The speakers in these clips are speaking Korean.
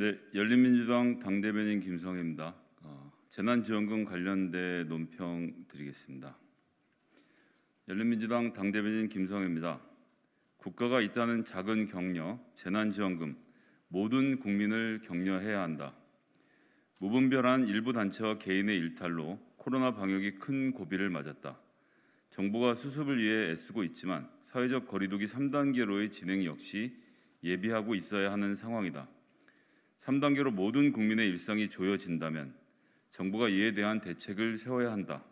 네, 열린민주당 당대변인 김성혜입니다. 어, 재난지원금 관련된 논평 드리겠습니다. 열린민주당 당대변인 김성혜입니다. 국가가 있다는 작은 격려, 재난지원금, 모든 국민을 격려해야 한다. 무분별한 일부 단체와 개인의 일탈로 코로나 방역이 큰 고비를 맞았다. 정부가 수습을 위해 애쓰고 있지만 사회적 거리두기 3단계로의 진행 역시 예비하고 있어야 하는 상황이다. 3단계로 모든 국민의 일상이 조여진다면 정부가 이에 대한 대책을 세워야 한다.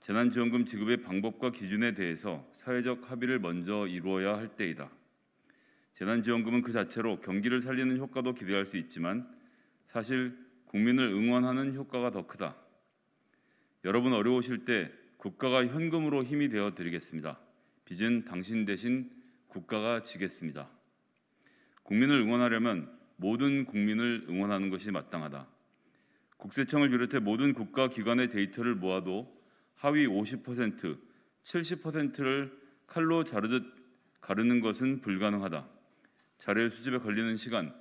재난지원금 지급의 방법과 기준에 대해서 사회적 합의를 먼저 이루어야 할 때이다. 재난지원금은 그 자체로 경기를 살리는 효과도 기대할 수 있지만 사실 국민을 응원하는 효과가 더 크다. 여러분 어려우실 때 국가가 현금으로 힘이 되어 드리겠습니다. 빚은 당신 대신 국가가 지겠습니다. 국민을 응원하려면 모든 국민을 응원하는 것이 마땅하다. 국세청을 비롯해 모든 국가 기관의 데이터를 모아도 하위 50%, 70%를 칼로 자르듯 가르는 것은 불가능하다. 자료 수집에 걸리는 시간,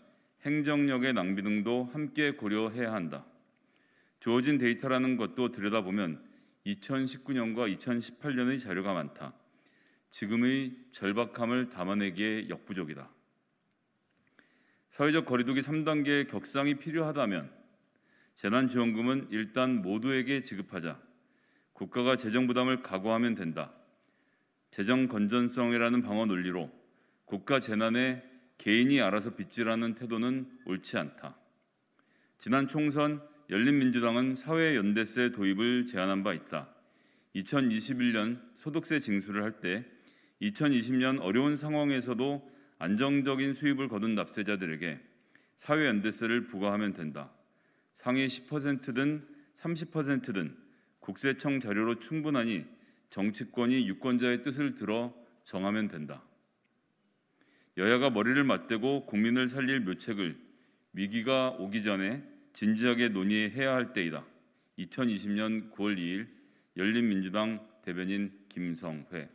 행정력의 낭비 등도 함께 고려해야 한다. 주어진 데이터라는 것도 들여다보면 2019년과 2018년의 자료가 많다. 지금의 절박함을 담아내기에 역부족이다. 사회적 거리두기 3단계 의 격상이 필요하다면 재난지원금은 일단 모두에게 지급하자. 국가가 재정 부담을 각오하면 된다. 재정 건전성이라는 방어 논리로 국가 재난에 개인이 알아서 빚지라는 태도는 옳지 않다. 지난 총선 열린민주당은 사회 연대세 도입을 제안한 바 있다. 2021년 소득세 징수를 할 때 2020년 어려운 상황에서도 안정적인 수입을 거둔 납세자들에게 사회연대세를 부과하면 된다. 상위 10%든 30%든 국세청 자료로 충분하니 정치권이 유권자의 뜻을 들어 정하면 된다. 여야가 머리를 맞대고 국민을 살릴 묘책을 위기가 오기 전에 진지하게 논의해야 할 때이다. 2020년 9월 2일 열린민주당 대변인 김성회